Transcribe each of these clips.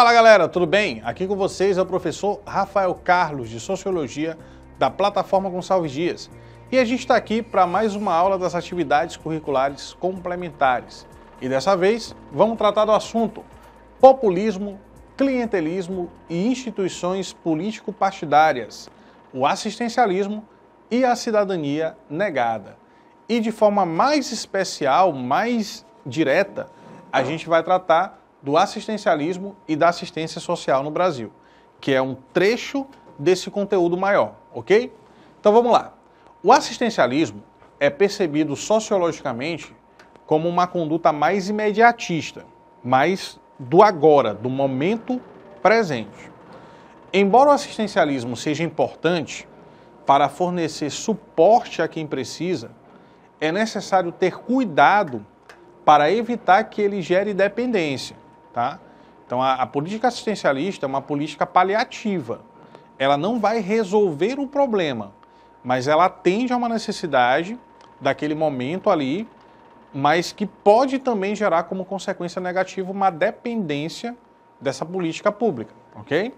Fala galera, tudo bem? Aqui com vocês é o professor Rafael Carlos, de Sociologia, da plataforma Gonçalves Dias. E a gente está aqui para mais uma aula das atividades curriculares complementares. E dessa vez, vamos tratar do assunto populismo, clientelismo e instituições político-partidárias, o assistencialismo e a cidadania negada. E de forma mais especial, mais direta, a gente vai tratar do assistencialismo e da assistência social no Brasil, que é um trecho desse conteúdo maior, ok? Então vamos lá. O assistencialismo é percebido sociologicamente como uma conduta mais imediatista, mais do agora, do momento presente. Embora o assistencialismo seja importante para fornecer suporte a quem precisa, é necessário ter cuidado para evitar que ele gere dependência. Tá? Então, a, a política assistencialista é uma política paliativa. Ela não vai resolver o problema, mas ela atende a uma necessidade daquele momento ali, mas que pode também gerar como consequência negativa uma dependência dessa política pública, ok?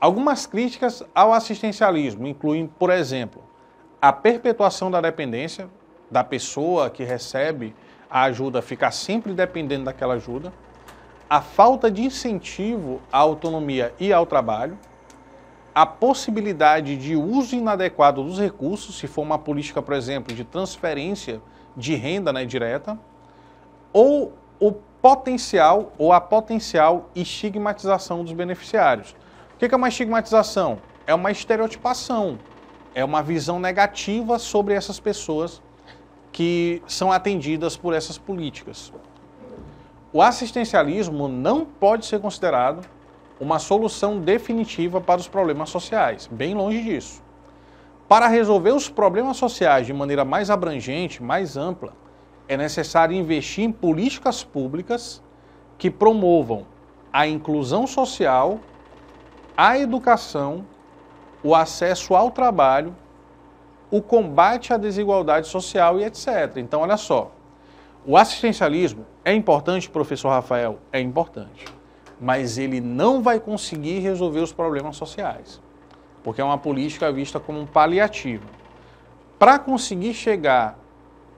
Algumas críticas ao assistencialismo incluem, por exemplo, a perpetuação da dependência da pessoa que recebe a ajuda ficar sempre dependendo daquela ajuda, a falta de incentivo à autonomia e ao trabalho, a possibilidade de uso inadequado dos recursos, se for uma política, por exemplo, de transferência de renda né, direta, ou o potencial ou a potencial estigmatização dos beneficiários. O que é uma estigmatização? É uma estereotipação, é uma visão negativa sobre essas pessoas que são atendidas por essas políticas. O assistencialismo não pode ser considerado uma solução definitiva para os problemas sociais, bem longe disso. Para resolver os problemas sociais de maneira mais abrangente, mais ampla, é necessário investir em políticas públicas que promovam a inclusão social, a educação, o acesso ao trabalho, o combate à desigualdade social e etc. Então, olha só, o assistencialismo é importante, professor Rafael? É importante. Mas ele não vai conseguir resolver os problemas sociais, porque é uma política vista como um paliativo. Para conseguir chegar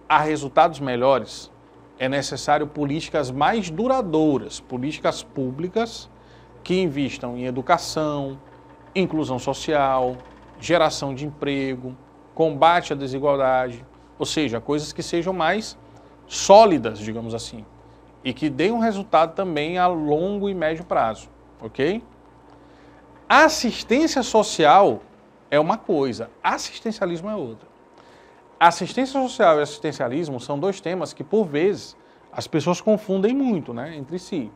a resultados melhores, é necessário políticas mais duradouras, políticas públicas que investam em educação, inclusão social, geração de emprego, combate à desigualdade, ou seja, coisas que sejam mais sólidas, digamos assim, e que deem um resultado também a longo e médio prazo, ok? Assistência social é uma coisa, assistencialismo é outra. Assistência social e assistencialismo são dois temas que, por vezes, as pessoas confundem muito né, entre si.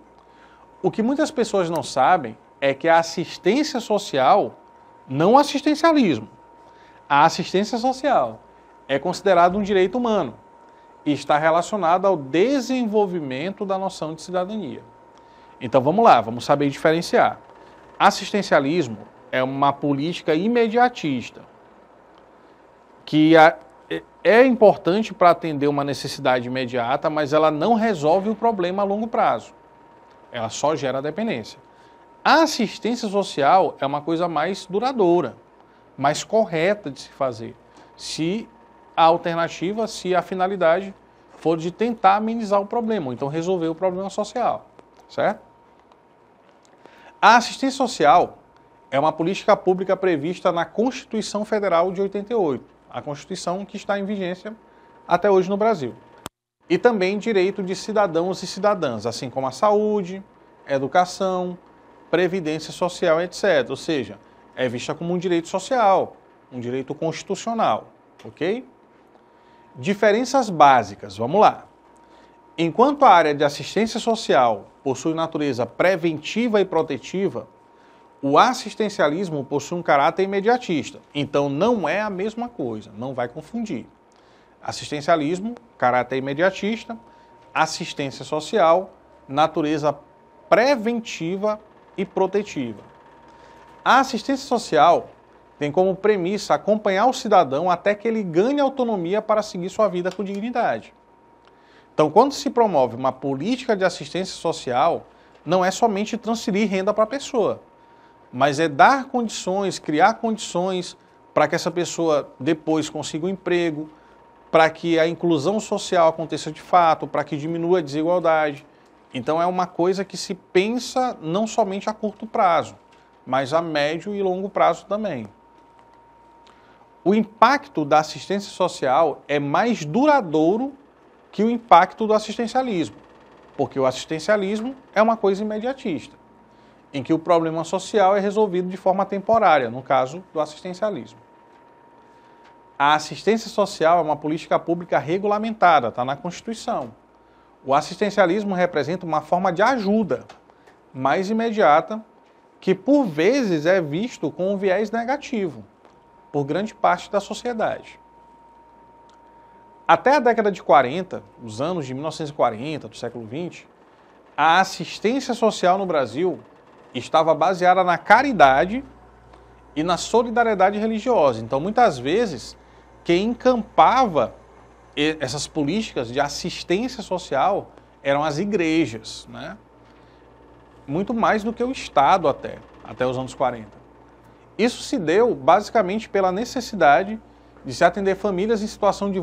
O que muitas pessoas não sabem é que a assistência social, não o assistencialismo, a assistência social é considerado um direito humano e está relacionada ao desenvolvimento da noção de cidadania. Então vamos lá, vamos saber diferenciar. Assistencialismo é uma política imediatista que é, é importante para atender uma necessidade imediata, mas ela não resolve o problema a longo prazo. Ela só gera dependência. A assistência social é uma coisa mais duradoura, mais correta de se fazer, se a alternativa se a finalidade for de tentar amenizar o problema, ou então resolver o problema social, certo? A assistência social é uma política pública prevista na Constituição Federal de 88, a Constituição que está em vigência até hoje no Brasil. E também direito de cidadãos e cidadãs, assim como a saúde, educação, previdência social, etc. Ou seja, é vista como um direito social, um direito constitucional, ok? Diferenças básicas, vamos lá. Enquanto a área de assistência social possui natureza preventiva e protetiva, o assistencialismo possui um caráter imediatista. Então não é a mesma coisa, não vai confundir. Assistencialismo, caráter imediatista, assistência social, natureza preventiva e protetiva. A assistência social tem como premissa acompanhar o cidadão até que ele ganhe autonomia para seguir sua vida com dignidade. Então, quando se promove uma política de assistência social, não é somente transferir renda para a pessoa, mas é dar condições, criar condições para que essa pessoa depois consiga um emprego, para que a inclusão social aconteça de fato, para que diminua a desigualdade. Então, é uma coisa que se pensa não somente a curto prazo, mas a médio e longo prazo também o impacto da assistência social é mais duradouro que o impacto do assistencialismo, porque o assistencialismo é uma coisa imediatista, em que o problema social é resolvido de forma temporária, no caso do assistencialismo. A assistência social é uma política pública regulamentada, está na Constituição. O assistencialismo representa uma forma de ajuda mais imediata, que por vezes é visto com um viés negativo por grande parte da sociedade. Até a década de 40, os anos de 1940 do século 20, a assistência social no Brasil estava baseada na caridade e na solidariedade religiosa. Então, muitas vezes, quem encampava essas políticas de assistência social eram as igrejas, né? muito mais do que o Estado até, até os anos 40. Isso se deu basicamente pela necessidade de se atender famílias em situação de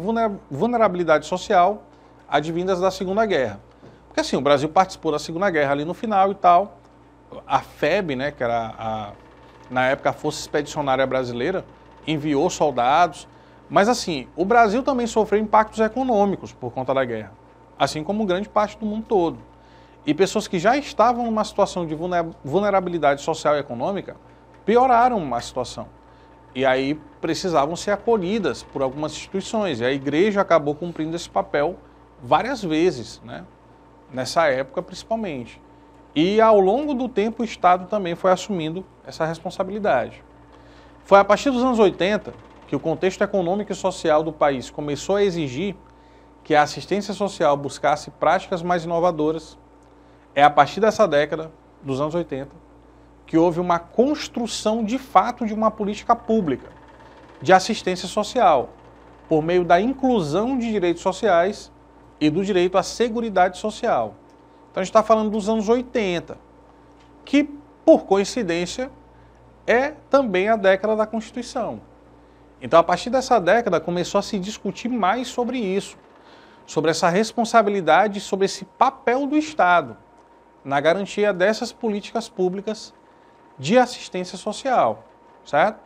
vulnerabilidade social advindas da Segunda Guerra. Porque assim, o Brasil participou da Segunda Guerra ali no final e tal. A FEB, né, que era a, na época a Força Expedicionária Brasileira, enviou soldados. Mas assim, o Brasil também sofreu impactos econômicos por conta da guerra, assim como grande parte do mundo todo. E pessoas que já estavam numa situação de vulnerabilidade social e econômica pioraram a situação. E aí precisavam ser acolhidas por algumas instituições. E a igreja acabou cumprindo esse papel várias vezes, né? nessa época principalmente. E ao longo do tempo o Estado também foi assumindo essa responsabilidade. Foi a partir dos anos 80 que o contexto econômico e social do país começou a exigir que a assistência social buscasse práticas mais inovadoras. É a partir dessa década, dos anos 80, que houve uma construção de fato de uma política pública de assistência social, por meio da inclusão de direitos sociais e do direito à segurança social. Então a gente está falando dos anos 80, que, por coincidência, é também a década da Constituição. Então, a partir dessa década, começou a se discutir mais sobre isso, sobre essa responsabilidade, sobre esse papel do Estado na garantia dessas políticas públicas de assistência social, certo?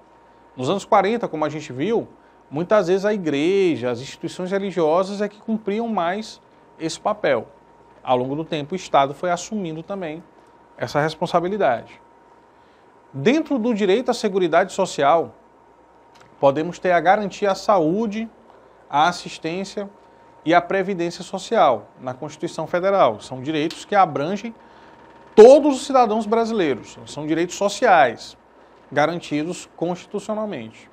Nos anos 40, como a gente viu, muitas vezes a igreja, as instituições religiosas é que cumpriam mais esse papel. Ao longo do tempo, o Estado foi assumindo também essa responsabilidade. Dentro do direito à segurança social, podemos ter a garantia à saúde, à assistência e à previdência social na Constituição Federal. São direitos que abrangem todos os cidadãos brasileiros. São direitos sociais garantidos constitucionalmente.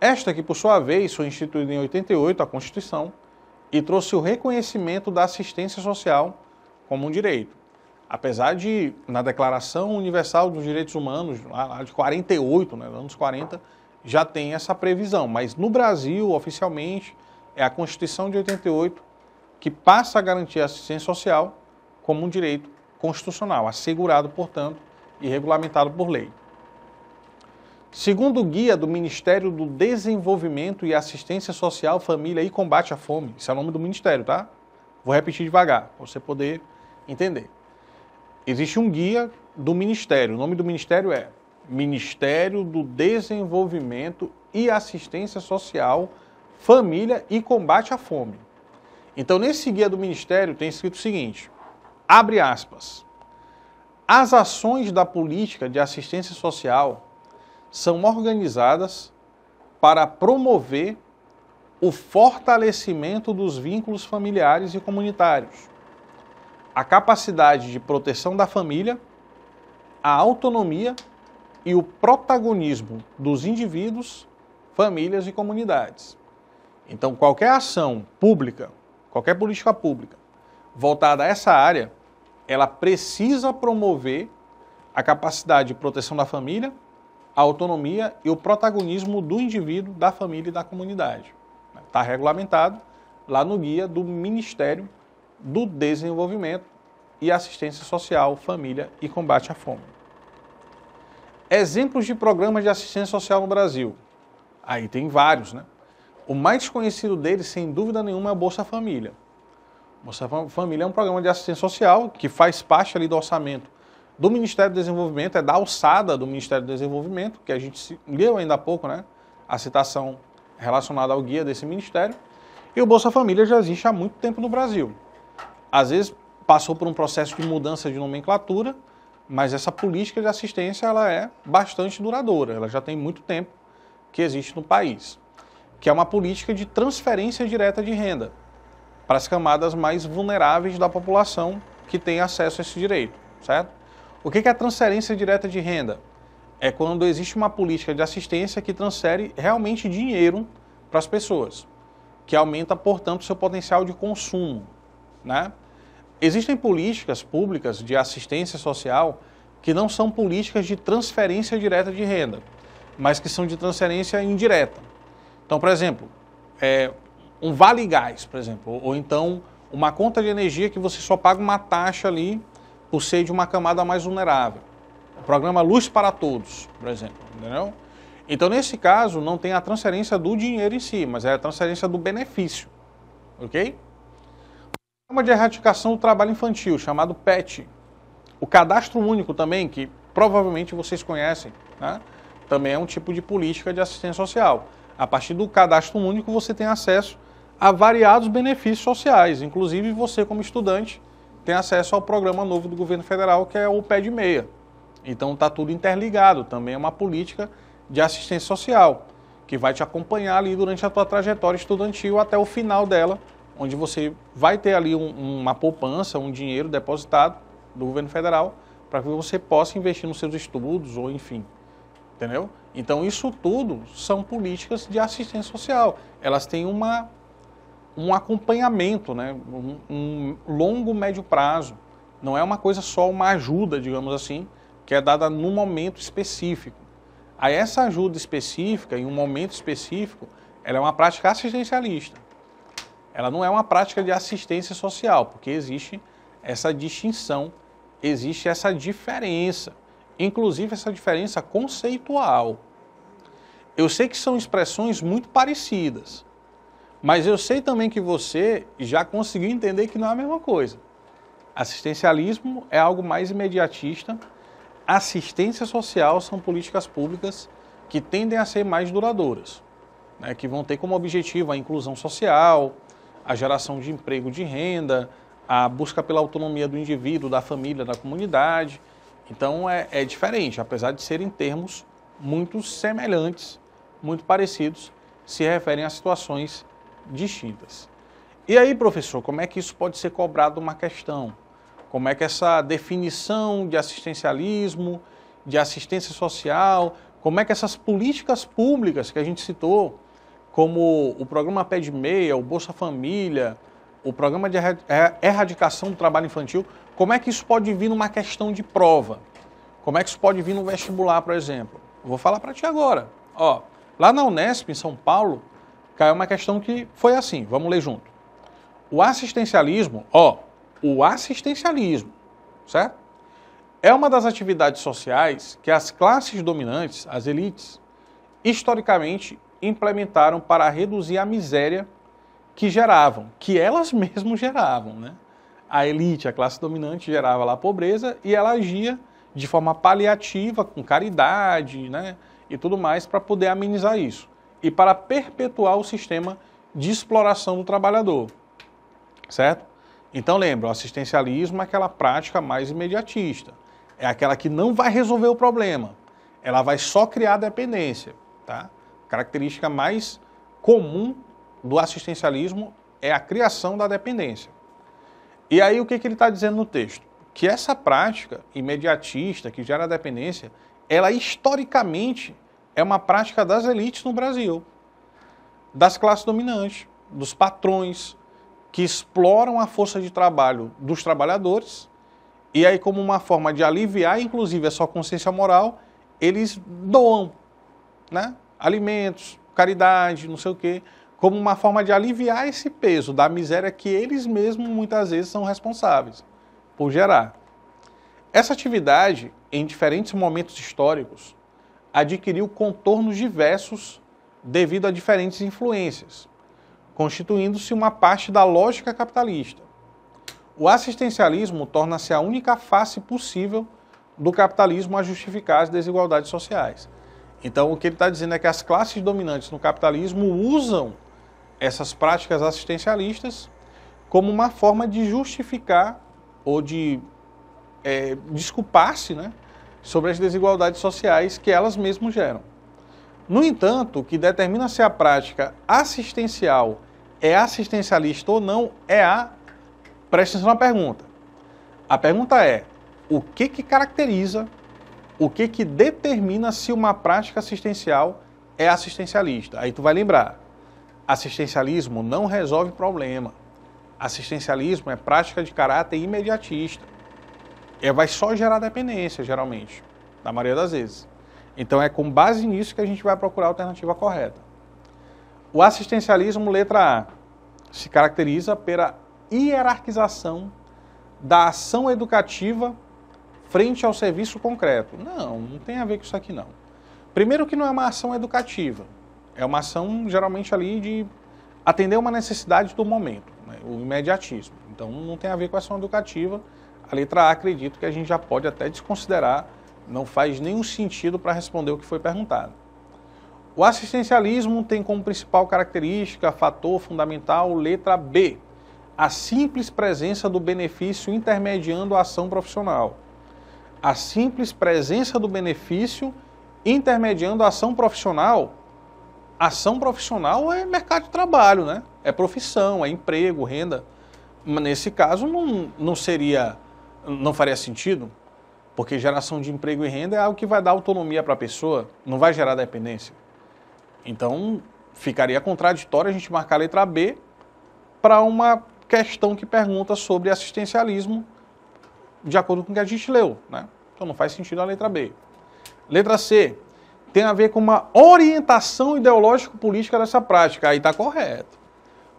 Esta que, por sua vez, foi instituída em 88, a Constituição, e trouxe o reconhecimento da assistência social como um direito. Apesar de, na Declaração Universal dos Direitos Humanos, lá de 48, né, anos 40, já tem essa previsão, mas no Brasil, oficialmente, é a Constituição de 88 que passa a garantir a assistência social como um direito constitucional, assegurado, portanto, e regulamentado por lei. Segundo o guia do Ministério do Desenvolvimento e Assistência Social, Família e Combate à Fome, esse é o nome do ministério, tá? Vou repetir devagar, para você poder entender. Existe um guia do ministério, o nome do ministério é Ministério do Desenvolvimento e Assistência Social, Família e Combate à Fome. Então, nesse guia do Ministério tem escrito o seguinte: Abre aspas. As ações da política de assistência social são organizadas para promover o fortalecimento dos vínculos familiares e comunitários, a capacidade de proteção da família, a autonomia e o protagonismo dos indivíduos, famílias e comunidades. Então, qualquer ação pública, qualquer política pública voltada a essa área, ela precisa promover a capacidade de proteção da família, a autonomia e o protagonismo do indivíduo, da família e da comunidade. Está regulamentado lá no guia do Ministério do Desenvolvimento e Assistência Social, Família e Combate à Fome. Exemplos de programas de assistência social no Brasil. Aí tem vários, né? O mais conhecido deles, sem dúvida nenhuma, é a Bolsa Família. Bolsa Família é um programa de assistência social que faz parte ali do orçamento do Ministério do Desenvolvimento, é da alçada do Ministério do Desenvolvimento, que a gente leu ainda há pouco, né? A citação relacionada ao guia desse ministério. E o Bolsa Família já existe há muito tempo no Brasil. Às vezes passou por um processo de mudança de nomenclatura, mas essa política de assistência ela é bastante duradoura, ela já tem muito tempo que existe no país, que é uma política de transferência direta de renda para as camadas mais vulneráveis da população que tem acesso a esse direito, certo? O que é a transferência direta de renda? É quando existe uma política de assistência que transfere realmente dinheiro para as pessoas, que aumenta, portanto, seu potencial de consumo, né? Existem políticas públicas de assistência social que não são políticas de transferência direta de renda, mas que são de transferência indireta. Então, por exemplo, é, um vale gás, por exemplo, ou, então uma conta de energia que você só paga uma taxa ali por ser de uma camada mais vulnerável. O programa Luz para Todos, por exemplo, entendeu? Então, nesse caso, não tem a transferência do dinheiro em si, mas é a transferência do benefício, ok? O programa de erradicação do trabalho infantil, chamado PET. O cadastro único também, que provavelmente vocês conhecem, né? também é um tipo de política de assistência social. A partir do cadastro único, você tem acesso a variados benefícios sociais. Inclusive, você, como estudante, tem acesso ao programa novo do governo federal, que é o Pé de Meia. Então, está tudo interligado. Também é uma política de assistência social, que vai te acompanhar ali durante a tua trajetória estudantil até o final dela, onde você vai ter ali um, uma poupança, um dinheiro depositado do governo federal, para que você possa investir nos seus estudos ou enfim. Entendeu? Então, isso tudo são políticas de assistência social. Elas têm uma um acompanhamento, né? um, um longo, médio prazo. Não é uma coisa só uma ajuda, digamos assim, que é dada num momento específico. A essa ajuda específica, em um momento específico, ela é uma prática assistencialista. Ela não é uma prática de assistência social, porque existe essa distinção, existe essa diferença, inclusive essa diferença conceitual. Eu sei que são expressões muito parecidas, mas eu sei também que você já conseguiu entender que não é a mesma coisa. Assistencialismo é algo mais imediatista. Assistência social são políticas públicas que tendem a ser mais duradouras, né? que vão ter como objetivo a inclusão social, a geração de emprego de renda, a busca pela autonomia do indivíduo, da família, da comunidade. Então é, é diferente, apesar de serem termos muito semelhantes, muito parecidos, se referem a situações distintas. E aí, professor, como é que isso pode ser cobrado uma questão? Como é que essa definição de assistencialismo, de assistência social, como é que essas políticas públicas que a gente citou, como o programa Pé de Meia, o Bolsa Família, o programa de é, erradicação do trabalho infantil, como é que isso pode vir numa questão de prova? Como é que isso pode vir no vestibular, por exemplo? vou falar para ti agora. Ó, lá na Unesp, em São Paulo, Caiu uma questão que foi assim, vamos ler junto. O assistencialismo, ó, o assistencialismo, certo? É uma das atividades sociais que as classes dominantes, as elites, historicamente implementaram para reduzir a miséria que geravam, que elas mesmas geravam, né? A elite, a classe dominante gerava lá a pobreza e ela agia de forma paliativa, com caridade, né? E tudo mais para poder amenizar isso e para perpetuar o sistema de exploração do trabalhador. Certo? Então lembra, o assistencialismo é aquela prática mais imediatista. É aquela que não vai resolver o problema. Ela vai só criar dependência, tá? Característica mais comum do assistencialismo é a criação da dependência. E aí o que, que ele está dizendo no texto? Que essa prática imediatista que gera dependência, ela historicamente é uma prática das elites no Brasil, das classes dominantes, dos patrões que exploram a força de trabalho dos trabalhadores e aí como uma forma de aliviar inclusive a sua consciência moral, eles doam, né? Alimentos, caridade, não sei o quê, como uma forma de aliviar esse peso da miséria que eles mesmos muitas vezes são responsáveis por gerar. Essa atividade, em diferentes momentos históricos, adquiriu contornos diversos devido a diferentes influências, constituindo-se uma parte da lógica capitalista. O assistencialismo torna-se a única face possível do capitalismo a justificar as desigualdades sociais. Então, o que ele está dizendo é que as classes dominantes no capitalismo usam essas práticas assistencialistas como uma forma de justificar ou de é, desculpar-se né, sobre as desigualdades sociais que elas mesmas geram. No entanto, o que determina se a prática assistencial é assistencialista ou não é a. Preste atenção na pergunta. A pergunta é: o que, que caracteriza, o que, que determina se uma prática assistencial é assistencialista? Aí tu vai lembrar: assistencialismo não resolve problema. Assistencialismo é prática de caráter imediatista é, vai só gerar dependência, geralmente, na maioria das vezes. Então é com base nisso que a gente vai procurar a alternativa correta. O assistencialismo, letra A, se caracteriza pela hierarquização da ação educativa frente ao serviço concreto. Não, não tem a ver com isso aqui não. Primeiro que não é uma ação educativa, é uma ação geralmente ali de atender uma necessidade do momento, né? o imediatismo. Então não tem a ver com a ação educativa a letra A, acredito que a gente já pode até desconsiderar, não faz nenhum sentido para responder o que foi perguntado. O assistencialismo tem como principal característica, fator fundamental, letra B, a simples presença do benefício intermediando a ação profissional. A simples presença do benefício intermediando a ação profissional. Ação profissional é mercado de trabalho, né? É profissão, é emprego, renda. Nesse caso, não, não seria não faria sentido? Porque geração de emprego e renda é algo que vai dar autonomia para a pessoa, não vai gerar dependência. Então, ficaria contraditório a gente marcar a letra B para uma questão que pergunta sobre assistencialismo, de acordo com o que a gente leu. Né? Então, não faz sentido a letra B. Letra C tem a ver com uma orientação ideológico-política dessa prática. Aí está correto.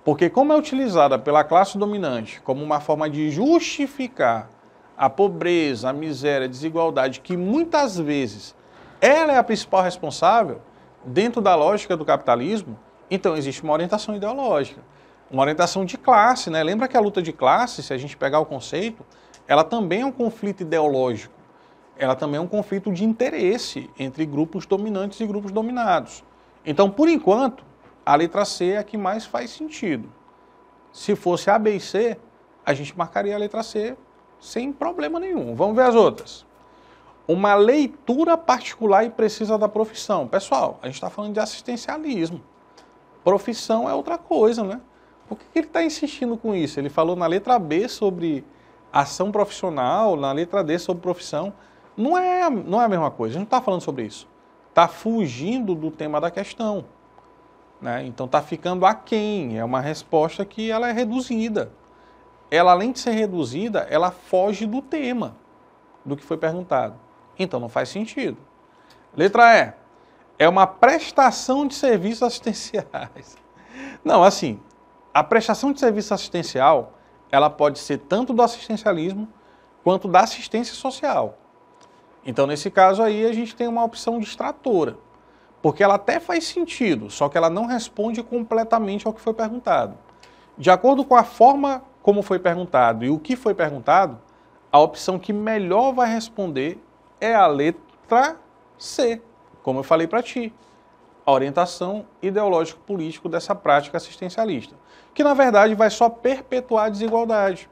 Porque, como é utilizada pela classe dominante como uma forma de justificar a pobreza, a miséria, a desigualdade, que muitas vezes ela é a principal responsável, dentro da lógica do capitalismo, então existe uma orientação ideológica, uma orientação de classe. Né? Lembra que a luta de classe, se a gente pegar o conceito, ela também é um conflito ideológico, ela também é um conflito de interesse entre grupos dominantes e grupos dominados. Então, por enquanto, a letra C é a que mais faz sentido. Se fosse A, B e C, a gente marcaria a letra C sem problema nenhum. Vamos ver as outras. Uma leitura particular e precisa da profissão. Pessoal, a gente está falando de assistencialismo. Profissão é outra coisa, né? Por que ele está insistindo com isso? Ele falou na letra B sobre ação profissional, na letra D sobre profissão. Não é, não é a mesma coisa, a gente não está falando sobre isso. Está fugindo do tema da questão. Né? Então está ficando aquém, é uma resposta que ela é reduzida ela além de ser reduzida, ela foge do tema do que foi perguntado. Então não faz sentido. Letra E. É uma prestação de serviços assistenciais. Não, assim, a prestação de serviço assistencial, ela pode ser tanto do assistencialismo quanto da assistência social. Então, nesse caso aí, a gente tem uma opção distratora, porque ela até faz sentido, só que ela não responde completamente ao que foi perguntado. De acordo com a forma como foi perguntado e o que foi perguntado, a opção que melhor vai responder é a letra C, como eu falei para ti, a orientação ideológico-político dessa prática assistencialista, que na verdade vai só perpetuar a desigualdade,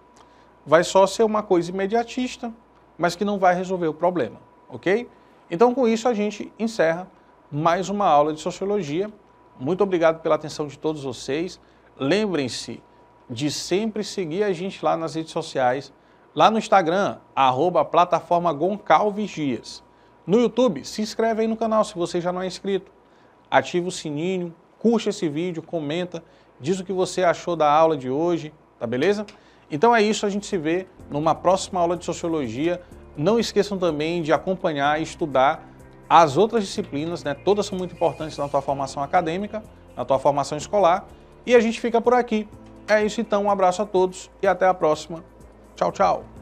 vai só ser uma coisa imediatista, mas que não vai resolver o problema, ok? Então com isso a gente encerra mais uma aula de sociologia. Muito obrigado pela atenção de todos vocês. Lembrem-se, de sempre seguir a gente lá nas redes sociais, lá no Instagram, arroba plataforma Goncalves Dias. No YouTube, se inscreve aí no canal se você já não é inscrito. Ativa o sininho, curte esse vídeo, comenta, diz o que você achou da aula de hoje, tá beleza? Então é isso, a gente se vê numa próxima aula de Sociologia. Não esqueçam também de acompanhar e estudar as outras disciplinas, né? Todas são muito importantes na tua formação acadêmica, na tua formação escolar. E a gente fica por aqui. É isso então, um abraço a todos e até a próxima. Tchau, tchau.